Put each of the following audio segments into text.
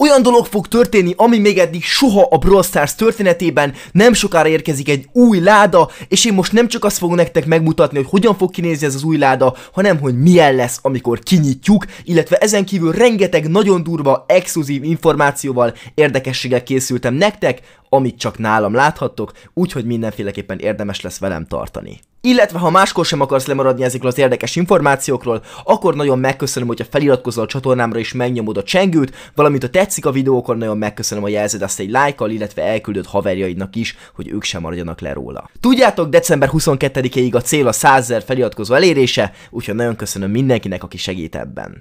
Olyan dolog fog történni, ami még eddig soha a Brawl Stars történetében nem sokára érkezik egy új láda, és én most nem csak azt fogom nektek megmutatni, hogy hogyan fog kinézni ez az új láda, hanem hogy milyen lesz, amikor kinyitjuk, illetve ezen kívül rengeteg nagyon durva, exkluzív információval, érdekességgel készültem nektek, amit csak nálam láthattok, úgyhogy mindenféleképpen érdemes lesz velem tartani. Illetve ha máskor sem akarsz lemaradni ezekről az érdekes információkról, akkor nagyon megköszönöm, hogyha feliratkozol a csatornámra és megnyomod a csengőt, valamint ha tetszik a videó, akkor nagyon megköszönöm, ha jelzed azt egy lájkkal, illetve elküldöd haverjaidnak is, hogy ők sem maradjanak le róla. Tudjátok, december 22-ig a cél a 100 ezer feliratkozó elérése, úgyhogy nagyon köszönöm mindenkinek, aki segít ebben.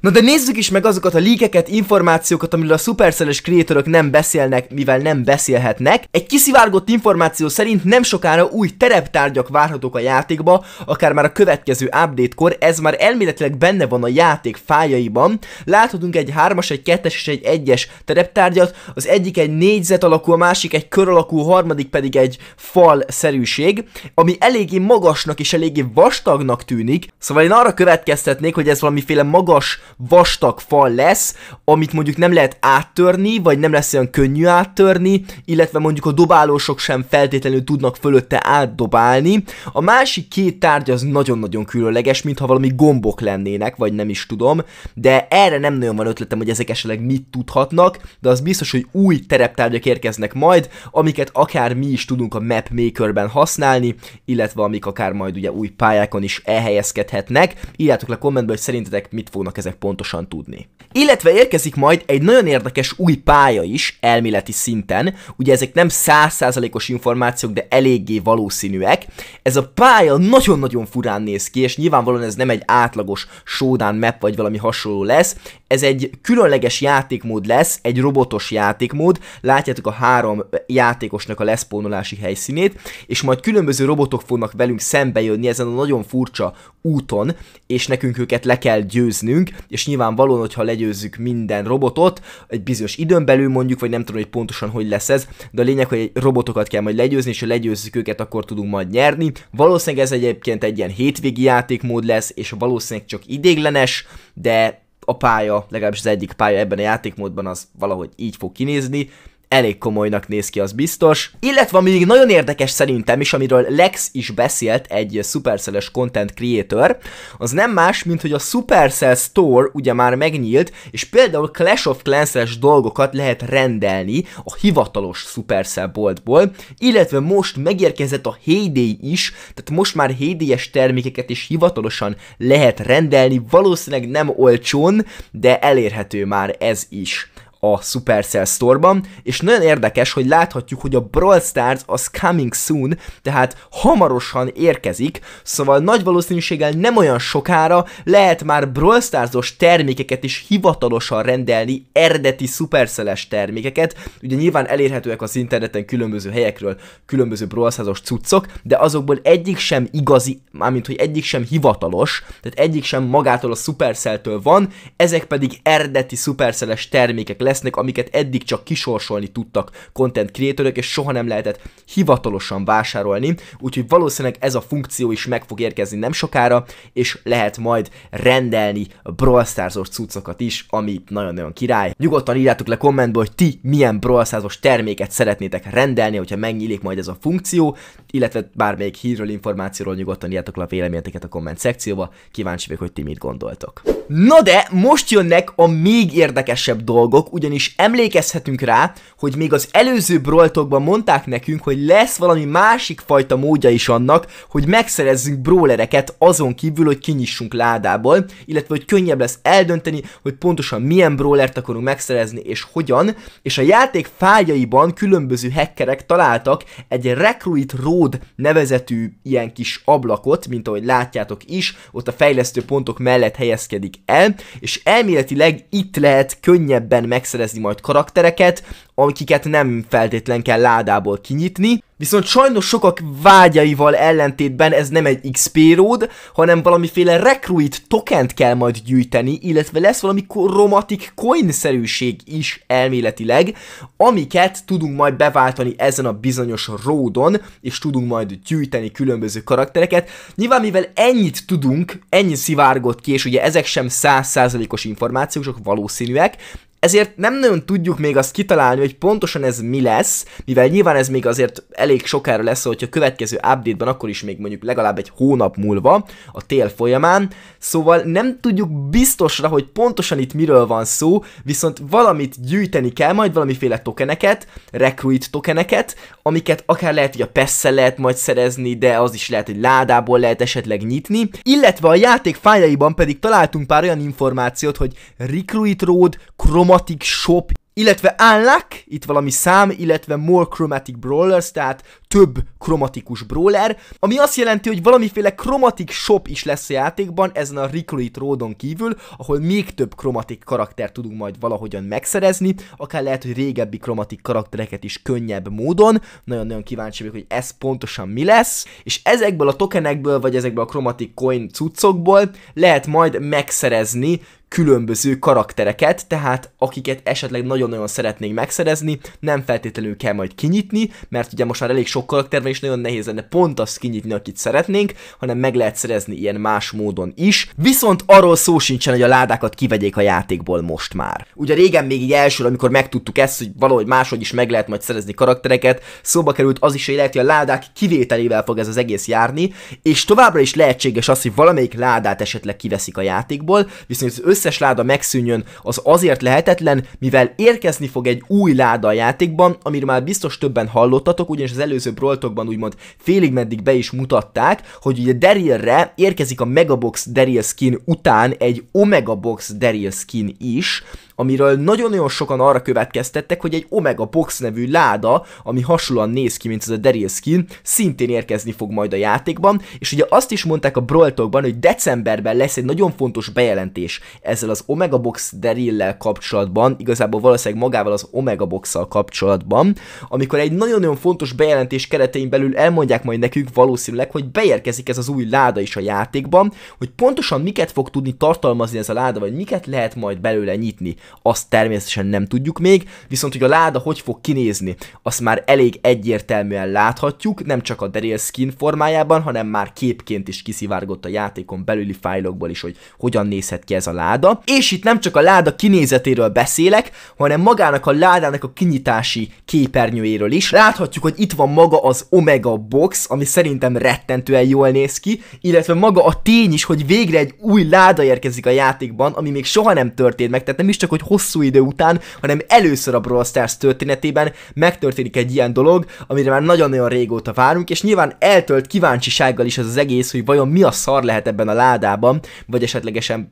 Na de nézzük is meg azokat a líkeket, információkat, amiről a szuperszeres kreatorok nem beszélnek, mivel nem beszélhetnek. Egy kiszivárgott információ szerint nem sokára új tereptárgyak várhatók várhatók a játékba, akár már a következő update-kor, ez már elméletileg benne van a játék fájaiban. Láthatunk egy 3-as, egy 2-es és egy 1-es tereptárgyat, az egyik egy négyzet alakú, a másik egy kör alakú, a harmadik pedig egy fal-szerűség, ami eléggé magasnak és eléggé vastagnak tűnik, szóval én arra következtetnék, hogy ez valamiféle magas, vastag fal lesz, amit mondjuk nem lehet áttörni, vagy nem lesz olyan könnyű áttörni, illetve mondjuk a dobálósok sem feltétlenül tudnak fölötte átdobálni, a másik két tárgy az nagyon-nagyon különleges, mintha valami gombok lennének, vagy nem is tudom, de erre nem nagyon van ötletem, hogy ezek esetleg mit tudhatnak, de az biztos, hogy új tereptárgyak érkeznek majd, amiket akár mi is tudunk a Map Makerben használni, illetve amik akár majd ugye új pályákon is elhelyezkedhetnek. Írjátok le kommentbe, hogy szerintetek mit fognak ezek pontosan tudni. Illetve érkezik majd egy nagyon érdekes új pálya is, elméleti szinten. Ugye ezek nem százszázalékos információk, de eléggé valószínűek. Ez ez a pálya nagyon-nagyon furán néz ki, és nyilvánvalóan ez nem egy átlagos showdown map vagy valami hasonló lesz, ez egy különleges játékmód lesz, egy robotos játékmód, látjátok a három játékosnak a leszpónolási helyszínét, és majd különböző robotok fognak velünk szembe jönni ezen a nagyon furcsa úton, és nekünk őket le kell győznünk, és nyilvánvalóan, hogyha legyőzzük minden robotot, egy bizonyos időn belül mondjuk, vagy nem tudom, hogy pontosan hogy lesz ez, de a lényeg, hogy robotokat kell majd legyőzni, és ha legyőzzük őket, akkor tudunk majd nyerni, Valószínűleg ez egyébként egy ilyen hétvégi játékmód lesz, és valószínűleg csak idéglenes, de a pálya, legalábbis az egyik pálya ebben a játékmódban az valahogy így fog kinézni, elég komolynak néz ki, az biztos. Illetve még nagyon érdekes szerintem is, amiről Lex is beszélt, egy Supercell-es content creator, az nem más, mint hogy a Supercell Store ugye már megnyílt, és például Clash of Clans-es dolgokat lehet rendelni a hivatalos Supercell boltból, illetve most megérkezett a Heyday is, tehát most már Heyday-es termékeket is hivatalosan lehet rendelni, valószínűleg nem olcsón, de elérhető már ez is a Supercell Store-ban, és nagyon érdekes, hogy láthatjuk, hogy a Brawl Stars az coming soon, tehát hamarosan érkezik, szóval nagy valószínűséggel nem olyan sokára lehet már Brawl Stars-os termékeket is hivatalosan rendelni, eredeti Supercell-es termékeket, ugye nyilván elérhetőek az interneten különböző helyekről különböző Brawl Stars-os cuccok, de azokból egyik sem igazi, mármint hogy egyik sem hivatalos, tehát egyik sem magától a Supercell-től van, ezek pedig eredeti Supercell-es termékek lesz, lesznek, amiket eddig csak kisorsolni tudtak content creatorok, és soha nem lehetett hivatalosan vásárolni, úgyhogy valószínűleg ez a funkció is meg fog érkezni nem sokára, és lehet majd rendelni Brawl Stars-os cuccokat is, ami nagyon-nagyon király. Nyugodtan írjátok le kommentbe, hogy ti milyen Brawl Stars-os terméket szeretnétek rendelni, hogyha megnyílik majd ez a funkció, illetve bármelyik hírről, információról nyugodtan írjátok le a véleményeteket a komment szekcióba, kíváncsi vagyok, hogy ti mit gondoltok. Na de most jönnek a még érdekesebb dolgok, ugyanis emlékezhetünk rá, hogy még az előző broltokban mondták nekünk, hogy lesz valami másik fajta módja is annak, hogy megszerezzünk brólereket azon kívül, hogy kinyissunk ládából, illetve hogy könnyebb lesz eldönteni, hogy pontosan milyen brólert akarunk megszerezni és hogyan, és a játék fájaiban különböző hackerek találtak egy Recruit Road nevezetű ilyen kis ablakot, mint ahogy látjátok is, ott a fejlesztő pontok mellett helyezkedik el, és elméletileg itt lehet könnyebben meg megszerezni majd karaktereket, akiket nem feltétlen kell ládából kinyitni. Viszont sajnos sokak vágyaival ellentétben ez nem egy XP road, hanem valamiféle recruit tokent kell majd gyűjteni, illetve lesz valami romatik coin-szerűség is elméletileg, amiket tudunk majd beváltani ezen a bizonyos roadon, és tudunk majd gyűjteni különböző karaktereket. Nyilván mivel ennyit tudunk, ennyi szivárgott ki, és ugye ezek sem százszázalékos információk, csak valószínűek, ezért nem nagyon tudjuk még azt kitalálni, hogy pontosan ez mi lesz, mivel nyilván ez még azért elég sokára lesz, szóval, hogyha a következő update-ban akkor is még mondjuk legalább egy hónap múlva, a tél folyamán, szóval nem tudjuk biztosra, hogy pontosan itt miről van szó, viszont valamit gyűjteni kell majd, valamiféle tokeneket, recruit tokeneket, amiket akár lehet, hogy a pessze lehet majd szerezni, de az is lehet, hogy ládából lehet esetleg nyitni, illetve a játék fájaiban pedig találtunk pár olyan információt, hogy recruit road, chroma Chromatic Shop, illetve Unlock, itt valami szám, illetve More Chromatic Brawlers, tehát több kromatikus brawler, ami azt jelenti, hogy valamiféle chromatic shop is lesz a játékban, ezen a Recruit Roadon kívül, ahol még több kromatik karakter tudunk majd valahogyan megszerezni, akár lehet, hogy régebbi kromatik karaktereket is könnyebb módon, nagyon-nagyon kíváncsi vagyok, hogy ez pontosan mi lesz, és ezekből a tokenekből, vagy ezekből a kromatik coin cuccokból lehet majd megszerezni különböző karaktereket, tehát akiket esetleg nagyon-nagyon szeretnénk megszerezni, nem feltétlenül kell majd kinyitni, mert ugye most már elég sok karakter van, és nagyon nehéz lenne pont azt kinyitni, akit szeretnénk, hanem meg lehet szerezni ilyen más módon is. Viszont arról szó sincsen, hogy a ládákat kivegyék a játékból most már. Ugye régen még így első, amikor megtudtuk ezt, hogy valahogy máshogy is meg lehet majd szerezni karaktereket, szóba került az is, hogy lehet, hogy a ládák kivételével fog ez az egész járni, és továbbra is lehetséges az, hogy valamelyik ládát esetleg kiveszik a játékból, viszont az összes láda megszűnjön, az azért lehetetlen, mivel érkezni fog egy új láda a játékban, amiről már biztos többen hallottatok, ugyanis az előző broltokban úgymond félig meddig be is mutatták, hogy ugye Derilre érkezik a Megabox Deril skin után egy Omega Box Deril skin is, amiről nagyon-nagyon sokan arra következtettek, hogy egy Omega Box nevű láda, ami hasonlóan néz ki, mint ez a Daryl skin, szintén érkezni fog majd a játékban, és ugye azt is mondták a Broltokban, hogy decemberben lesz egy nagyon fontos bejelentés ezzel az Omega Box Daryl-lel kapcsolatban, igazából valószínűleg magával az Omega box kapcsolatban, amikor egy nagyon-nagyon fontos bejelentés keretein belül elmondják majd nekünk valószínűleg, hogy beérkezik ez az új láda is a játékban, hogy pontosan miket fog tudni tartalmazni ez a láda, vagy miket lehet majd belőle nyitni azt természetesen nem tudjuk még, viszont hogy a láda hogy fog kinézni, azt már elég egyértelműen láthatjuk, nem csak a Daryl skin formájában, hanem már képként is kiszivárgott a játékon belüli fájlokból is, hogy hogyan nézhet ki ez a láda. És itt nem csak a láda kinézetéről beszélek, hanem magának a ládának a kinyitási képernyőjéről is. Láthatjuk, hogy itt van maga az Omega Box, ami szerintem rettentően jól néz ki, illetve maga a tény is, hogy végre egy új láda érkezik a játékban, ami még soha nem történt meg, tehát nem is csak hogy hosszú idő után, hanem először a Brawl Stars történetében megtörténik egy ilyen dolog, amire már nagyon-nagyon régóta várunk, és nyilván eltölt kíváncsisággal is az az egész, hogy vajon mi a szar lehet ebben a ládában, vagy esetlegesen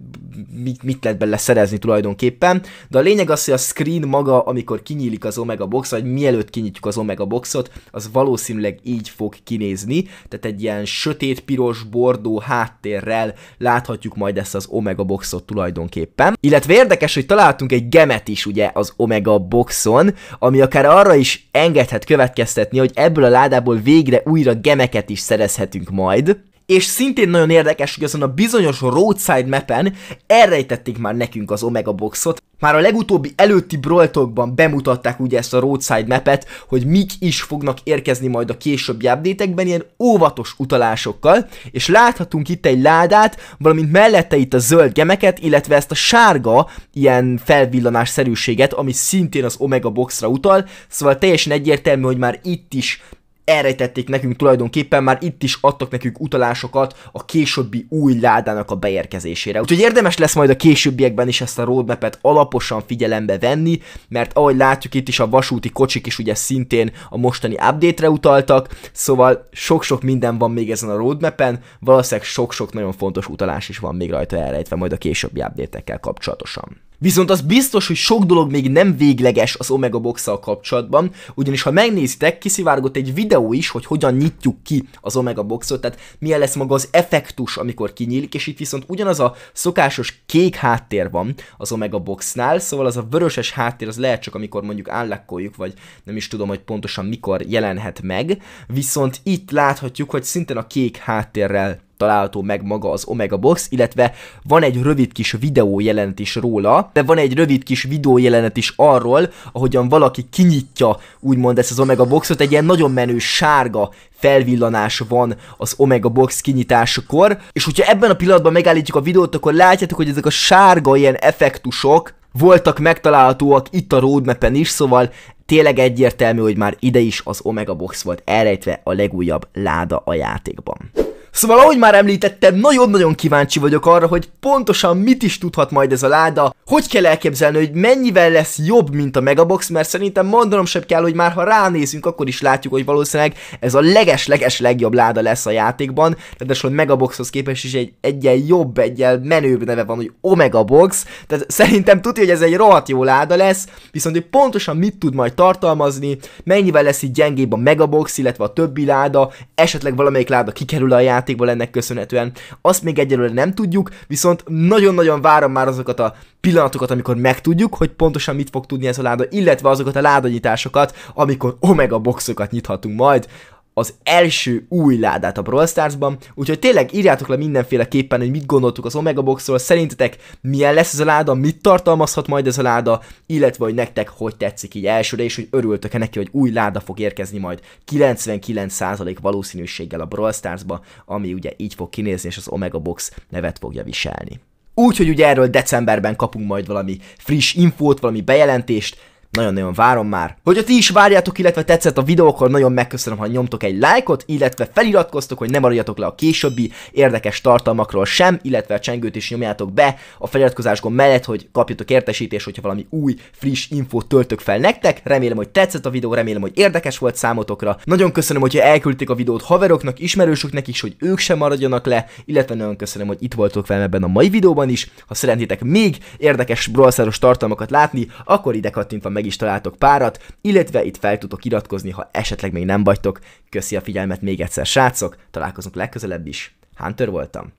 mit, mit lehet bele szerezni tulajdonképpen. De a lényeg az, hogy a screen maga, amikor kinyílik az Omega Box, vagy mielőtt kinyitjuk az Omega Boxot, az valószínűleg így fog kinézni, tehát egy ilyen sötét, piros, bordó háttérrel láthatjuk majd ezt az Omega Boxot tulajdonképpen. Illetve érdekes, hogy talál láttunk egy gemet is ugye az Omega boxon, ami akár arra is engedhet következtetni, hogy ebből a ládából végre újra gemeket is szerezhetünk majd és szintén nagyon érdekes, hogy azon a bizonyos roadside mapen elrejtették már nekünk az Omega Boxot. Már a legutóbbi előtti Broltokban bemutatták ugye ezt a roadside mapet, hogy mik is fognak érkezni majd a későbbi update ilyen óvatos utalásokkal, és láthatunk itt egy ládát, valamint mellette itt a zöld gemeket, illetve ezt a sárga ilyen felvillanás szerűséget, ami szintén az Omega Boxra utal, szóval teljesen egyértelmű, hogy már itt is elrejtették nekünk tulajdonképpen, már itt is adtak nekünk utalásokat a későbbi új ládának a beérkezésére. Úgyhogy érdemes lesz majd a későbbiekben is ezt a roadmap alaposan figyelembe venni, mert ahogy látjuk itt is a vasúti kocsik is ugye szintén a mostani update-re utaltak, szóval sok-sok minden van még ezen a roadmap-en, valószínűleg sok-sok nagyon fontos utalás is van még rajta elrejtve majd a későbbi update-ekkel kapcsolatosan. Viszont az biztos, hogy sok dolog még nem végleges az Omega box kapcsolatban, ugyanis ha megnézitek, kiszivárgott egy videó is, hogy hogyan nyitjuk ki az Omega Boxot, tehát milyen lesz maga az effektus, amikor kinyílik, és itt viszont ugyanaz a szokásos kék háttér van az Omega Boxnál, szóval az a vöröses háttér az lehet csak, amikor mondjuk állakoljuk, vagy nem is tudom, hogy pontosan mikor jelenhet meg, viszont itt láthatjuk, hogy szintén a kék háttérrel található meg maga az Omega Box, illetve van egy rövid kis jelent is róla, de van egy rövid kis jelenet is arról, ahogyan valaki kinyitja úgymond ezt az Omega Boxot, egy ilyen nagyon menő sárga felvillanás van az Omega Box kinyitásakor, és hogyha ebben a pillanatban megállítjuk a videót, akkor látjátok, hogy ezek a sárga ilyen effektusok voltak megtalálhatóak itt a roadmap-en is, szóval tényleg egyértelmű, hogy már ide is az Omega Box volt elrejtve a legújabb láda a játékban. Szóval ahogy már említettem, nagyon-nagyon kíváncsi vagyok arra, hogy pontosan mit is tudhat majd ez a láda, hogy kell elképzelni, hogy mennyivel lesz jobb, mint a Megabox, mert szerintem mondanom sem kell, hogy már ha ránézünk, akkor is látjuk, hogy valószínűleg ez a leges-leges legjobb láda lesz a játékban, ráadásul Megaboxhoz képest is egy egyen jobb, egyen menőbb neve van, hogy Omega Box, tehát szerintem tudja, hogy ez egy rohadt jó láda lesz, viszont hogy pontosan mit tud majd tartalmazni, mennyivel lesz így gyengébb a Megabox, illetve a többi láda, esetleg valamelyik láda kikerül a játék, játékból ennek köszönhetően. Azt még egyelőre nem tudjuk, viszont nagyon-nagyon várom már azokat a pillanatokat, amikor megtudjuk, hogy pontosan mit fog tudni ez a láda, illetve azokat a ládanyításokat, amikor Omega boxokat nyithatunk majd az első új ládát a Brawl Stars-ban, úgyhogy tényleg írjátok le mindenféleképpen, hogy mit gondoltuk az Omega Boxról, szerintetek milyen lesz ez a láda, mit tartalmazhat majd ez a láda, illetve hogy nektek hogy tetszik így elsőre, és hogy örültök-e neki, hogy új láda fog érkezni majd 99% valószínűséggel a Brawl Stars-ba, ami ugye így fog kinézni, és az Omega Box nevet fogja viselni. Úgyhogy ugye erről decemberben kapunk majd valami friss infót, valami bejelentést, nagyon-nagyon várom már. Hogyha ti is várjátok, illetve tetszett a videó, akkor nagyon megköszönöm, ha nyomtok egy lájkot, illetve feliratkoztok, hogy ne maradjatok le a későbbi érdekes tartalmakról sem, illetve a csengőt is nyomjátok be a feliratkozáskon mellett, hogy kapjatok értesítést, hogyha valami új, friss infót töltök fel nektek. Remélem, hogy tetszett a videó, remélem, hogy érdekes volt számotokra. Nagyon köszönöm, hogyha elküldték a videót haveroknak, ismerősöknek is, hogy ők sem maradjanak le, illetve nagyon köszönöm, hogy itt voltok velem ebben a mai videóban is. Ha szeretnétek még érdekes brawlszáros tartalmakat látni, akkor ide kattintva meg meg is találtok párat, illetve itt fel tudtok iratkozni, ha esetleg még nem vagytok. Köszi a figyelmet még egyszer, srácok, találkozunk legközelebb is. Hunter voltam,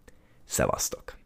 szevasztok!